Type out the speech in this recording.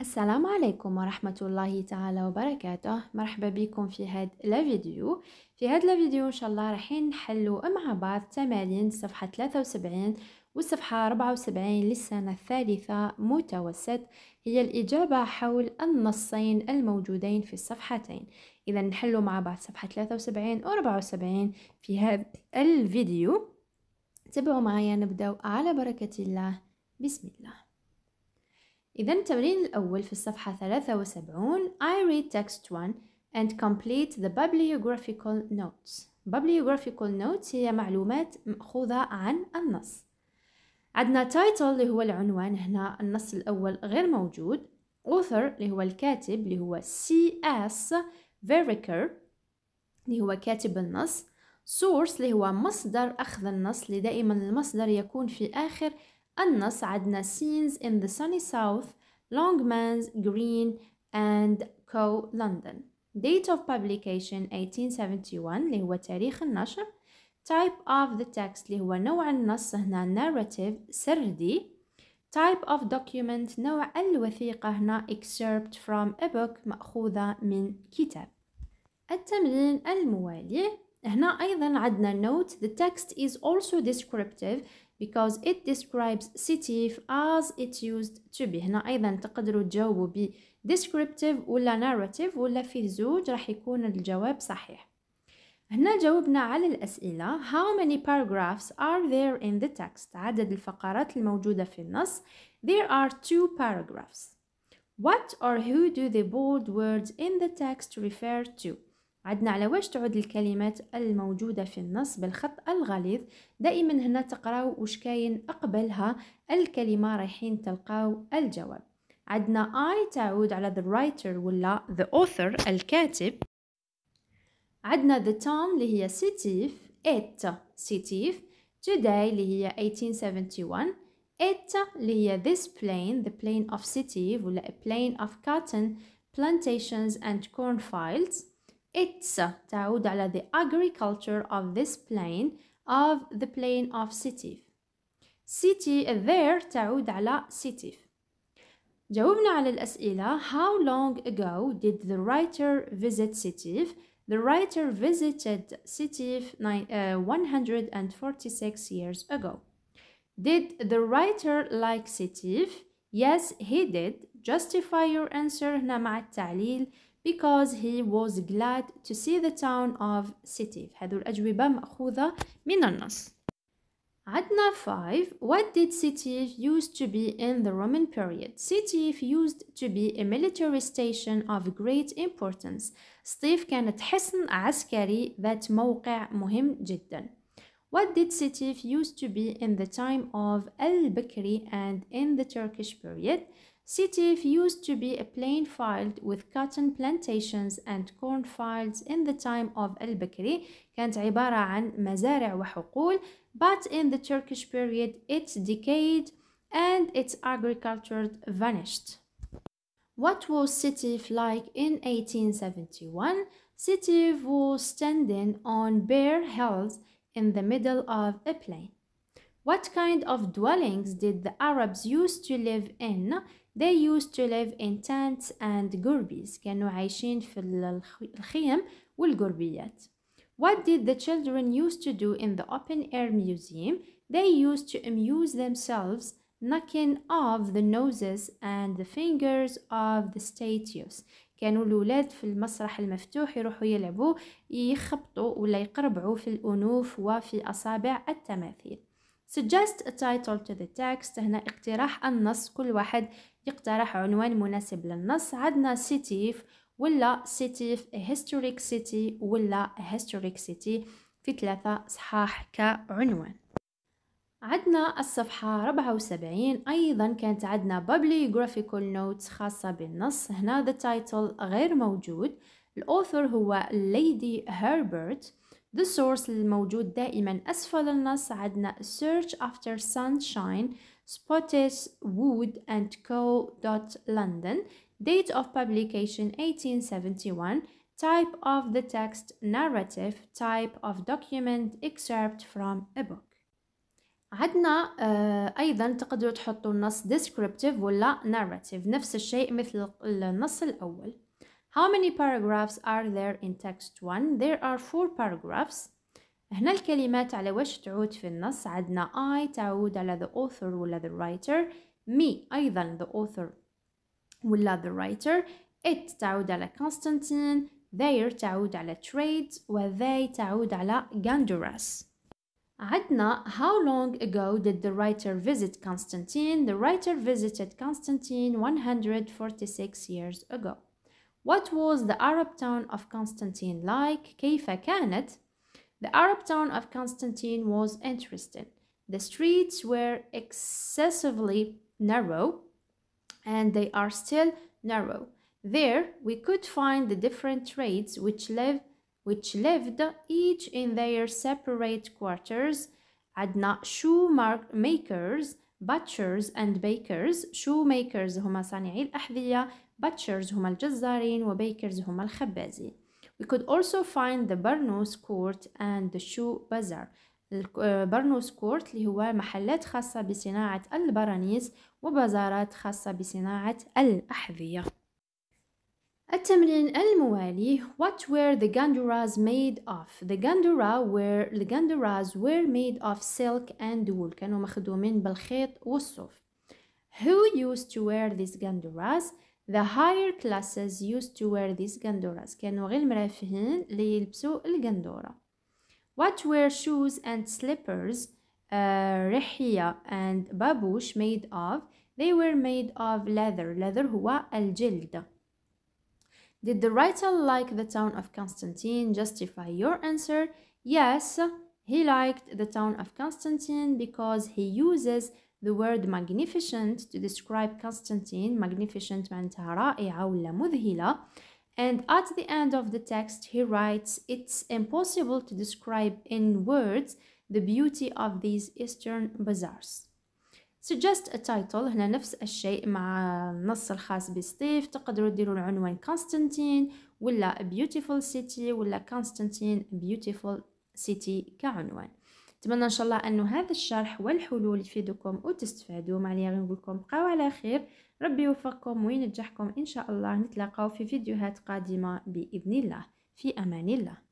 السلام عليكم ورحمة الله تعالى وبركاته مرحبا بكم في هاد الفيديو في هاد الفيديو ان شاء الله رايحين نحلو مع بعض تمارين صفحة 73 والصفحة 74 للسنة الثالثة متوسط هي الإجابة حول النصين الموجودين في الصفحتين إذا نحلو مع بعض صفحة 73 و 74 في هذا الفيديو تابعوا معايا نبدأ على بركة الله بسم الله إذا التمرين الأول في الصفحة 73 I read text 1 and complete the bibliographical notes bibliographical notes هي معلومات مأخوذة عن النص عندنا title اللي هو العنوان هنا النص الأول غير موجود author اللي هو الكاتب اللي هو C.S. Vericker اللي هو كاتب النص source اللي هو مصدر أخذ النص اللي دائما المصدر يكون في آخر النص عندنا scenes in the sunny south Longmans Green and Co London date of publication 1871 اللي هو تاريخ النشر type of the text اللي هو نوع النص هنا narrative سردي type of document نوع الوثيقة هنا excerpt from a book مأخوذة من كتاب التمرين الموالي هنا أيضا عدنا note the text is also descriptive because it describes CTF as it used to be هنا أيضا تقدروا تجاوبوا ب descriptive ولا narrative ولا فيه زوج راح يكون الجواب صحيح هنا جاوبنا على الأسئلة How many paragraphs are there in the text؟ عدد الفقرات الموجودة في النص There are two paragraphs What or who do the bold words in the text refer to؟ عدنا على واش تعود الكلمات الموجودة في النص بالخط الغليظ دائما هنا تقراو واش كاين أقبلها الكلمة رايحين تلقاو الجواب عندنا I تعود على the writer ولا the author الكاتب عندنا the time اللي هي سيتيف it سيتيف today اللي هي 1871 it اللي هي this plane the plane of سيتيف ولا a plane of cotton plantations and corn fields It's تعود على the agriculture of this plain of the plain of Sitif. City there تعود على Sitif. جاوبنا على الأسئلة How long ago did the writer visit Sitif? The writer visited Sitif uh, 146 years ago. Did the writer like Sitif? Yes, he did. Justify your answer هنا مع التعليل because he was glad to see the town of city هذو الأجوبة مأخوذة من النص عدنا 5 What did Setif used to be in the Roman period? Setif used to be a military station of great importance سطيف كانت حصن عسكري ذات موقع مهم جدا What did Setif used to be in the time of Al-Bakri and in the Turkish period? Setif used to be a plain field with cotton plantations and corn fields in the time of al-Bakri كانت عبارة عن مزارع وحقول but in the Turkish period it decayed and its agriculture vanished. What was Setif like in 1871? Setif was standing on bare hills in the middle of a plain. What kind of dwellings did the Arabs used to live in? They used to live in tents and gurbies كانوا عايشين في الخيم والجربيات What did the children used to do in the open air museum? They used to amuse themselves knocking off the noses and the fingers of the statues كانوا الولاد في المسرح المفتوح يروحوا يلعبوا يخبطوا ولا يقربعوا في الأنوف وفي أصابع التماثيل suggest a title to the text هنا اقتراح النص كل واحد يقترح عنوان مناسب للنص عندنا city ولا city a historic city ولا a historic city في ثلاثة صحاح كعنوان عندنا الصفحة 74 أيضا كانت عندنا bibliographical notes خاصة بالنص هنا the title غير موجود الأوثر هو ليدي Herbert the source الموجود دائما أسفل النص عندنا search after sunshine spotted Wood and Co. London date of publication 1871 type of the text narrative type of document excerpt from a book عندنا ايضا تقدروا تحطوا النص descriptive ولا narrative نفس الشيء مثل النص الاول How many paragraphs are there in text 1? There are 4 paragraphs. هنا الكلمات على وش تعود في النص عدنا I تعود على the author ولا the writer me أيضا the author ولا the writer it تعود على Constantine there تعود على trade وthey تعود على Gandurus عدنا. how long ago did the writer visit Constantine the writer visited Constantine 146 years ago what was the Arab town of Constantine like? كيف كانت? The Arab town of Constantine was interesting. The streets were excessively narrow and they are still narrow. There we could find the different trades which live which lived each in their separate quarters. عندنا shoemakers, butchers and bakers. shoemakers هما صانعي الأحذية butchers هما الجزارين وبيكرز هما الخبازين we could also find the Barnos court and the shoe bazaar برنوس كورت اللي هو محلات خاصة بصناعة البرانيس وبازارات خاصة بصناعة الأحذية التمرين الموالي What were the ganduras made of? The gandura were the ganduras were made of silk and wool كانوا مخدومين بالخيط والصوف Who used to wear these ganduras? The higher classes used to wear these gandoras كانوا غير المرافهين اللي يلبسوا القندورة What were shoes and slippers uh, رحية and babush made of They were made of leather leather هو الجلد Did the writer like the town of Constantine? Justify your answer. Yes, he liked the town of Constantine because he uses the word magnificent to describe Constantine, magnificent معناتها رائعة And at the end of the text he writes, it's impossible to describe in words the beauty of these eastern bazaars. suggest a title هنا نفس الشيء مع النص الخاص بستيف تقدروا ديروا العنوان كونستانتين ولا beautiful city ولا كونستانتين beautiful city كعنوان نتمنى ان شاء الله انه هذا الشرح والحلول يفيدكم وتستفادوا معايا غير نقول لكم بقاو على خير ربي يوفقكم وينجحكم ان شاء الله نتلاقاو في فيديوهات قادمه باذن الله في امان الله